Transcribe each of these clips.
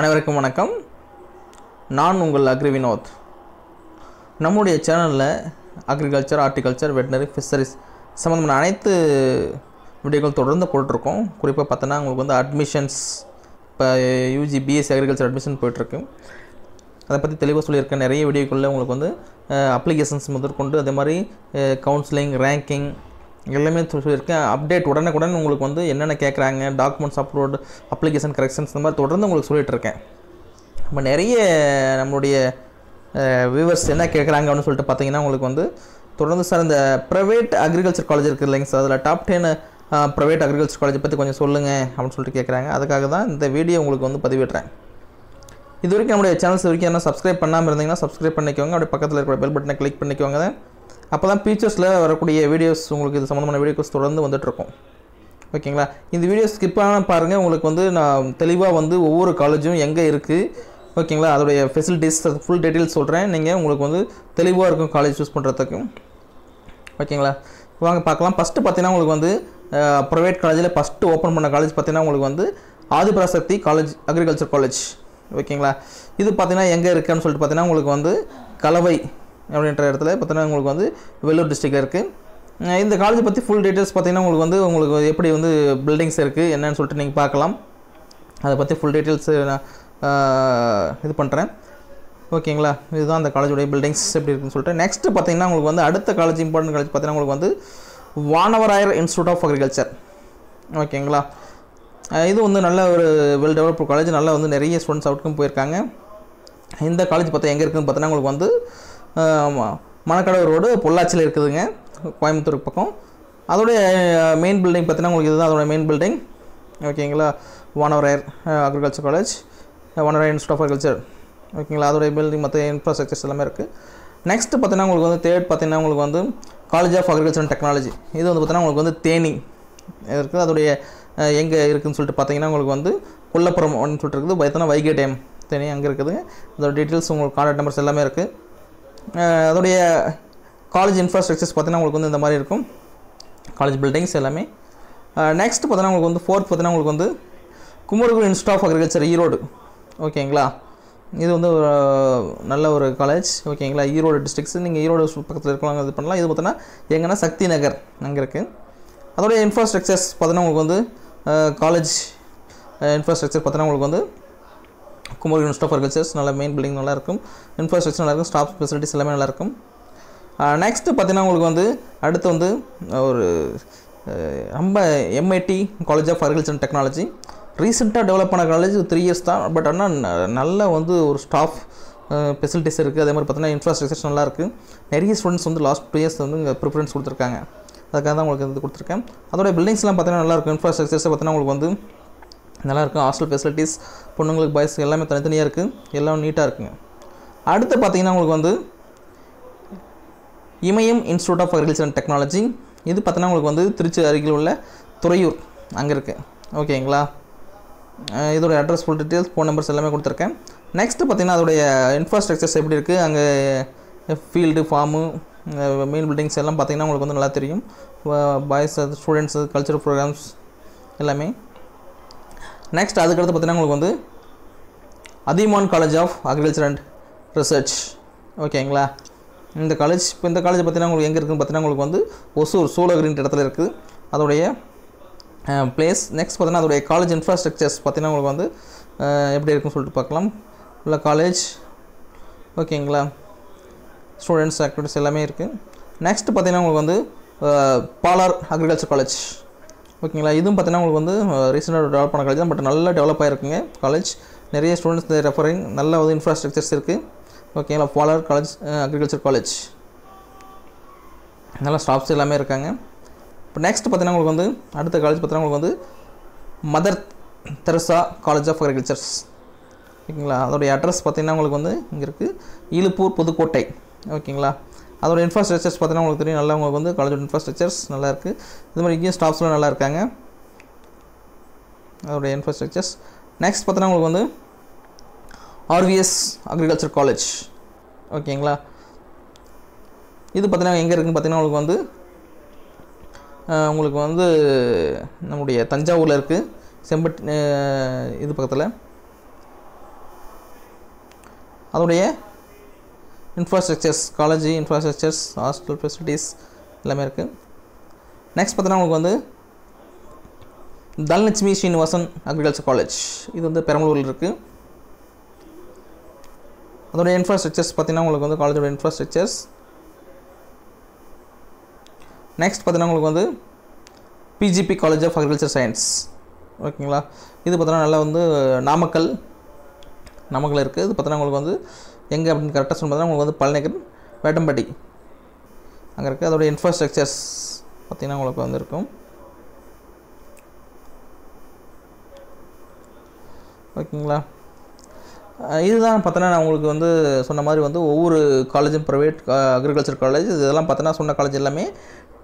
அனைவருக்கும் வணக்கம் நான் உங்கள் அக்ரி வினோத் நம்முடைய சேனலில் அக்ரிகல்ச்சர் ஆர்டிகல்ச்சர் வெட்டினரி ஃபிஷரிஸ் சம்மந்தமான அனைத்து வீடியோக்கள் தொடர்ந்து போட்டிருக்கோம் குறிப்பாக பார்த்தோன்னா உங்களுக்கு வந்து அட்மிஷன்ஸ் இப்போ யூஜி பிஎஸ்சி அக்ரிகல்ச்சர் அட்மிஷன் போயிட்டுருக்கு அதை பற்றி தெளிவாக சொல்லியிருக்கேன் நிறைய வீடியோக்களில் உங்களுக்கு வந்து அப்ளிகேஷன்ஸ் முதற்கொண்டு அதே மாதிரி கவுன்சிலிங் ரேங்கிங் எல்லாமே சொல்லியிருக்கேன் அப்டேட் உடனுக்குடன் உங்களுக்கு வந்து என்னென்ன கேட்குறாங்க டாக்குமெண்ட்ஸ் அப்லோடு அப்ளிகேஷன் கரெக்ஷன்ஸ் இந்த மாதிரி தொடர்ந்து உங்களுக்கு சொல்லிகிட்ருக்கேன் நம்ம நிறைய நம்மளுடைய வியூவர்ஸ் என்ன கேட்குறாங்க அப்படின்னு சொல்லிட்டு பார்த்தீங்கன்னா உங்களுக்கு வந்து தொடர்ந்து சார் இந்த ப்ரைவேட் அக்ரிகல்ச்சர் காலேஜ் இருக்குது இல்லைங்க சார் அதில் டாப் டென் ப்ரைவேட் அக்ரிகல்ச்சர் காலேஜை பற்றி கொஞ்சம் சொல்லுங்கள் அப்படின்னு சொல்லிட்டு கேட்குறாங்க அதுக்காக தான் இந்த வீடியோ உங்களுக்கு வந்து பதிவிடுறேன் இது வரைக்கும் நம்முடைய சேனல்ஸ் வரைக்கும் என்ன சப்ஸ்கிரைப் பண்ணாமல் இருந்தீங்கன்னா சப்ஸ்கிரைப் பண்ணிக்கோங்க அப்படியே பக்கத்தில் இருக்கிற பெல் பட்டனை கிளிக் பண்ணிக்கோங்க அப்போ தான் ஃபீச்சர்ஸில் வரக்கூடிய வீடியோஸ் உங்களுக்கு இது சம்மந்தமான வீடியோஸ் தொடர்ந்து வந்துட்டுருக்கும் ஓகேங்களா இந்த வீடியோ ஸ்கிப்பான பாருங்கள் உங்களுக்கு வந்து நான் தெளிவாக வந்து ஒவ்வொரு காலேஜும் எங்கே இருக்குது ஓகேங்களா அதோடைய ஃபெசிலிட்டிஸ் அது ஃபுல் டீட்டெயில்ஸ் சொல்கிறேன் நீங்கள் உங்களுக்கு வந்து தெளிவாக இருக்கும் காலேஜ் சூஸ் பண்ணுறதுக்கு ஓகேங்களா வாங்க பார்க்கலாம் ஃபஸ்ட்டு பார்த்தீங்கன்னா உங்களுக்கு வந்து ப்ரைவேட் காலேஜில் ஃபஸ்ட்டு ஓப்பன் பண்ண காலேஜ் பார்த்தீங்கன்னா உங்களுக்கு வந்து ஆதிபராசக்தி காலேஜ் அக்ரிகல்ச்சர் காலேஜ் ஓகேங்களா இது பார்த்தீங்கன்னா எங்கே இருக்குன்னு சொல்லிட்டு பார்த்தீங்கன்னா உங்களுக்கு வந்து கலவை அப்படின்ற இடத்துல பார்த்தீங்கன்னா உங்களுக்கு வந்து வெள்ளூர் டிஸ்ட்ரிக்டில் இருக்குது இந்த காலேஜ் பற்றி ஃபுல் டீட்டெயில்ஸ் பார்த்திங்கன்னா உங்களுக்கு வந்து உங்களுக்கு எப்படி வந்து பில்டிங்ஸ் இருக்குது என்னென்னு சொல்லிட்டு நீங்கள் பார்க்கலாம் அதை பற்றி ஃபுல் டீட்டெயில்ஸு நான் இது பண்ணுறேன் ஓகேங்களா இதுதான் அந்த காலேஜுடைய பில்டிங்ஸ் எப்படி இருக்குன்னு சொல்லிட்டு நெக்ஸ்ட்டு பார்த்திங்கன்னா உங்களுக்கு வந்து அடுத்த காலேஜ் இம்பார்ட்டன்ட் காலேஜ் பார்த்தீங்கன்னா உங்களுக்கு வந்து வானவராயர் இன்ஸ்டியூட் ஆஃப் அக்ரிகல்ச்சர் ஓகேங்களா இது வந்து நல்ல ஒரு வெல் டெவலப்டு காலேஜ் நல்லா வந்து நிறைய ஸ்டூடெண்ட்ஸ் அவுட்டுக்கும் போயிருக்காங்க இந்த காலேஜ் பார்த்தா எங்கே இருக்குதுன்னு பார்த்தீங்கன்னா உங்களுக்கு வந்து மணக்கடவு ரோடு பொள்ளாச்சியில் இருக்குதுங்க கோயம்புத்தூர் பக்கம் அதோடைய மெயின் பில்டிங் பார்த்தீங்கன்னா உங்களுக்கு இதுதான் அதோடய மெயின் பில்டிங் ஓகேங்களா Vanavarayar agriculture college Vanavarayar institute of agriculture ஓகேங்களா அதோடைய பில்டிங் மற்ற இன்ஃப்ராஸ்ட்ரக்சர்ஸ் எல்லாமே இருக்குது நெக்ஸ்ட் பார்த்தீங்கன்னா உங்களுக்கு வந்து தேர்ட் பார்த்தீங்கன்னா உங்களுக்கு வந்து college of agriculture and technology இது வந்து பார்த்தீங்கன்னா உங்களுக்கு வந்து தேனி இருக்குது அதோடைய எங்கே இருக்குதுன்னு சொல்லிட்டு பார்த்தீங்கன்னா உங்களுக்கு வந்து கொல்லப்புறம் அப்படின்னு சொல்லிட்டு இருக்குது பார்த்தீங்கன்னா வைகை டேம் தேனி அங்கே இருக்குது அதோட டீட்டெயில்ஸ் உங்களுக்கு கான்டாக்ட் நம்பர்ஸ் எல்லாமே இருக்குது அதோடைய காலேஜ் இன்ஃப்ராஸ்ட்ரக்சர்ஸ் பார்த்தீங்கன்னா உங்களுக்கு வந்து இந்த மாதிரி இருக்கும் காலேஜ் பில்டிங்ஸ் எல்லாமே நெக்ஸ்ட் பார்த்தீங்கன்னா உங்களுக்கு வந்து ஃபோர்த் பார்த்தீங்கன்னா உங்களுக்கு வந்து Kumaraguru institute of agriculture Erode ஓகேங்களா இது வந்து ஒரு நல்ல ஒரு காலேஜ் ஓகேங்களா ஈரோடு டிஸ்ட்ரிக்ஸ் நீங்கள் ஈரோடு பக்கத்தில் இருக்கலாம் இது பண்ணலாம் இது பார்த்தோன்னா எங்கன்னா சக்தி நகர் அங்கே இருக்குது அதோடைய இன்ஃப்ராஸ்ட்ரக்சர்ஸ் பார்த்தீங்கன்னா உங்களுக்கு வந்து காலேஜ் இன்ஃப்ராஸ்ட்ரக்சர் பார்த்தோன்னா உங்களுக்கு வந்து குமரி யூனிவர்சிட்டி ஆஃப் அக்ரிகல்ச்சர்ஸ் நல்லா மெயின் பில்டிங் நல்லாயிருக்கும் இன்ஃப்ராஸ்ட்ரக்சர் நல்லாயிருக்கும் ஸ்டாஃப் ஃபெசிலிட்டிஸ் எல்லாமே நல்லாயிருக்கும் நெக்ஸ்ட்டு பார்த்தீங்கன்னா உங்களுக்கு வந்து அடுத்து வந்து ஒரு ரொம்ப MIT college of agriculture and technology ரீசெண்டாக டெவலப் பண்ண காலேஜ் த்ரீ இயர்ஸ் தான் பட் ஆனால் நல்ல வந்து ஒரு ஸ்டாஃப் ஃபெசிலிட்டிஸ் இருக்குது அதே மாதிரி பார்த்தீங்கன்னா இன்ஃப்ராஸ்ட்ரக்சர்ஸ் நல்லாயிருக்கு நிறைய ஸ்டூடெண்ட்ஸ் வந்து லாஸ்ட் டூ இயர்ஸ் வந்து இங்கே ப்ரிஃபரன்ஸ் கொடுத்துருக்காங்க அதுக்காக தான் உங்களுக்கு இது கொடுத்துருக்கேன் அதோடய பில்டிங்ஸ்லாம் பார்த்தீங்கன்னா நல்லாயிருக்கும் இன்ஃப்ராஸ்ட்ரக்சர்ஸ் பார்த்தீங்கன்னா உங்களுக்கு வந்து நல்லா இருக்கும் ஹாஸ்டல் ஃபெசிலிட்டிஸ் பொண்ணுங்களுக்கு பாய்ஸ் எல்லாமே தனித்தனியாக இருக்குது எல்லாம் நீட்டாக இருக்குங்க அடுத்து பார்த்திங்கன்னா உங்களுக்கு வந்து Imayam institute of agriculture and technology இது பார்த்தீங்கன்னா உங்களுக்கு வந்து திருச்சி அருகில் உள்ள துறையூர் அங்கே இருக்குது ஓகேங்களா இதோட address full details phone numbers எல்லாமே கொடுத்துருக்கேன் நெக்ஸ்ட் பார்த்தீங்கன்னா அதோடைய இன்ஃப்ராஸ்ட்ரக்சர்ஸ் எப்படி இருக்குது அங்கே ஃபீல்டு ஃபார்மு மெயின் பில்டிங்ஸ் எல்லாம் பார்த்திங்கன்னா உங்களுக்கு வந்து நல்லா தெரியும் பாய்ஸ் ஸ்டூடெண்ட்ஸு கல்ச்சரல் ப்ரோக்ராம்ஸ் எல்லாமே நெக்ஸ்ட் அதுக்கடுத்து பார்த்தீங்கன்னா உங்களுக்கு வந்து Adhiyaman college of agriculture and research ஓகேங்களா இந்த காலேஜ் இப்போ இந்த காலேஜ் பார்த்திங்கன்னா உங்களுக்கு எங்கே இருக்குதுன்னு பார்த்தீங்கன்னா உங்களுக்கு வந்து ஒசூர் சூளகிரின்ற இடத்துல இருக்குது அதோடைய பிளேஸ் நெக்ஸ்ட் பார்த்தீங்கன்னா அதோடைய காலேஜ் இன்ஃப்ராஸ்ட்ரக்சர்ஸ் பார்த்திங்கன்னா உங்களுக்கு வந்து எப்படி இருக்குன்னு சொல்லிட்டு பார்க்கலாம் உள்ள காலேஜ் ஓகேங்களா ஸ்டூடெண்ட்ஸ் ஆக்டிவிட்டிஸ் எல்லாமே இருக்குது நெக்ஸ்ட் பார்த்திங்கன்னா உங்களுக்கு வந்து பாலார் அக்ரிகல்ச்சர் காலேஜ் ஓகேங்களா இதுவும் பார்த்தீங்கன்னா உங்களுக்கு வந்து ரீசெண்டாக டெவலப் பண்ண காலேஜ் தான் பட் நல்லா டெவலப் ஆகிருக்குங்க காலேஜ் நிறைய ஸ்டூடெண்ட்ஸ் ரெஃபரிங் நல்ல வந்து இன்ஃப்ராஸ்ட்ரக்சர்ஸ் இருக்குது ஓகேங்களா ஃபாலர் காலேஜ் அக்ரிகல்ச்சர் காலேஜ் நல்லா ஸ்டாஃப்ஸ் எல்லாமே இருக்காங்க இப்போ நெக்ஸ்ட் பார்த்தீங்கன்னா உங்களுக்கு வந்து அடுத்த காலேஜ் பார்த்தீங்கன்னா உங்களுக்கு வந்து Mother Teresa college of agricultures ஓகேங்களா அதோடைய அட்ரஸ் பார்த்திங்கன்னா உங்களுக்கு வந்து இங்கே இருக்குது இழுப்பூர் புதுக்கோட்டை ஓகேங்களா அதோட இன்ஃப்ராஸ்ட்ரக்சர்ஸ் பார்த்தீங்கன்னா உங்களுக்கு தெரியும் நல்லா உங்களுக்கு வந்து காலேஜோட இன்ஃப்ராஸ்ட்ரக்சர்ஸ் நல்லா இருக்குது இது மாதிரி இங்கேயும் ஸ்டாஃப்ஸ்லாம் நல்லா இருக்காங்க அதோடய இன்ஃப்ராஸ்ட்ரக்சர்ஸ் நெக்ஸ்ட் பார்த்தீங்கன்னா உங்களுக்கு வந்து ஆர்விஎஸ் அக்ரிகல்ச்சர் காலேஜ் ஓகேங்களா இது பார்த்தீங்கன்னா எங்கே இருக்குதுன்னு பார்த்தீங்கன்னா உங்களுக்கு வந்து உங்களுக்கு வந்து நம்முடைய தஞ்சாவூரில் இருக்குது செம்பட் இது பக்கத்தில் அதோடைய infrastructures college infrastructures hostel facilities எல்லாமே இருக்குது நெக்ஸ்ட் பார்த்தீங்கன்னா உங்களுக்கு வந்து தனலட்சுமி ஸ்ரீனிவாசன் அக்ரிகல்ச்சர் காலேஜ் இது வந்து பெரம்பலூரில் இருக்குது அதோடைய இன்ஃப்ராஸ்ட்ரக்சர்ஸ் பார்த்திங்கன்னா உங்களுக்கு வந்து காலேஜோட இன்ஃப்ராஸ்ட்ரக்சர்ஸ் நெக்ஸ்ட் பார்த்தீங்கன்னா உங்களுக்கு வந்து PGP college of agriculture science ஓகேங்களா இது பார்த்தோன்னா நல்லா வந்து நாமக்கல் நாமக்கல் இருக்குது இது பார்த்தோன்னா உங்களுக்கு வந்து எங்கே அப்படின்னு கரெக்டாக சொன்னால் உங்களுக்கு வந்து பழனிக்கன் வேட்டம்பட்டி அங்கே இருக்குது அதோடய இன்ஃப்ராஸ்ட்ரக்சர்ஸ் பார்த்திங்கன்னா உங்களுக்கு வந்து இருக்கும் ஓகேங்களா இதுதான் பார்த்தோன்னா நான் உங்களுக்கு வந்து சொன்ன மாதிரி வந்து ஒவ்வொரு காலேஜும் ப்ரைவேட் அக்ரிகல்ச்சர் காலேஜ் இதெல்லாம் பார்த்தோன்னா சொன்ன காலேஜ் எல்லாமே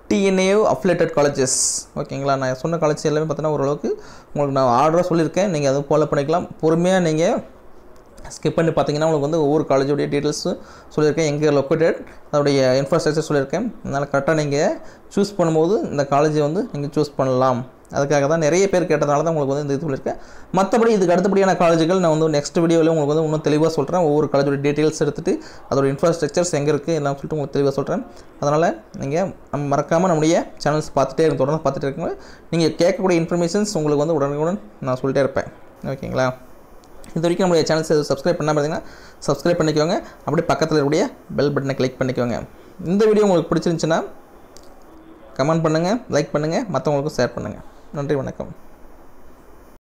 டிஎன்ஏ அஃப்லேட்டட் காலேஜஸ் ஓகேங்களா நான் சொன்ன காலேஜ் எல்லாமே பார்த்தோன்னா ஓரளவுக்கு உங்களுக்கு நான் ஆர்டராக சொல்லியிருக்கேன் நீங்கள் அதை ஃபாலோ பண்ணிக்கலாம் பொறுமையாக நீங்கள் ஸ்கிப் பண்ணி பார்த்தீங்கன்னா உங்களுக்கு வந்து ஒவ்வொரு காலேஜுடைய டீட்டெயில்ஸு சொல்லியிருக்கேன் எங்கே லொக்கேட்டட் அதோடைய இன்ஃப்ராஸ்ட்ரக்சர் சொல்லியிருக்கேன் அதனால் கரெக்டாக நீங்கள் சூஸ் பண்ணும்போது இந்த காலேஜை வந்து நீங்கள் சூஸ் பண்ணலாம் அதுக்காக தான் நிறைய பேர் கேட்டதுனால தான் உங்களுக்கு வந்து இந்த இது சொல்லியிருக்கேன் மற்றபடி இதுக்கு அடுத்தபடியான காலேஜுகள் நான் வந்து நெக்ஸ்ட் வீடியோவில் உங்களுக்கு வந்து இன்னும் தெளிவாக சொல்கிறேன் ஒவ்வொரு காலேஜோட டீட்டெயில்ஸ் எடுத்துகிட்டு அதோட இன்ஃப்ராஸ்ட்ரக்சர்ஸ் எங்கே இருக்குது எல்லாம் சொல்லிட்டு உங்களுக்கு தெளிவாக சொல்கிறேன் அதனால் நீங்கள் நம்ம மறக்காமல் நம்முடைய சேனல்ஸ் பார்த்துட்டே இருக்கும் தொடர்ந்து பார்த்துட்டு இருக்கீங்க நீங்கள் கேட்கக்கூடிய இன்ஃபர்மேஷன்ஸ் உங்களுக்கு வந்து உடனுக்குடன் நான் சொல்லிட்டே இருப்பேன் ஓகேங்களா இது வரைக்கும் நம்மளுடைய சேனல்ஸ் எதுவும் சப்ஸ்கிரைப் பண்ணால் பார்த்தீங்கன்னா சப்ஸ்கிரைப் பண்ணிக்கோங்க அப்படியே பக்கத்தில் இருக்கக்கூடிய பெல் பட்டனை கிளிக் பண்ணிக்கோங்க இந்த வீடியோ உங்களுக்கு பிடிச்சிருந்துச்சுன்னா கமெண்ட் பண்ணுங்கள் லைக் பண்ணுங்கள் மற்றவங்களுக்கும் ஷேர் பண்ணுங்கள் நன்றி வணக்கம்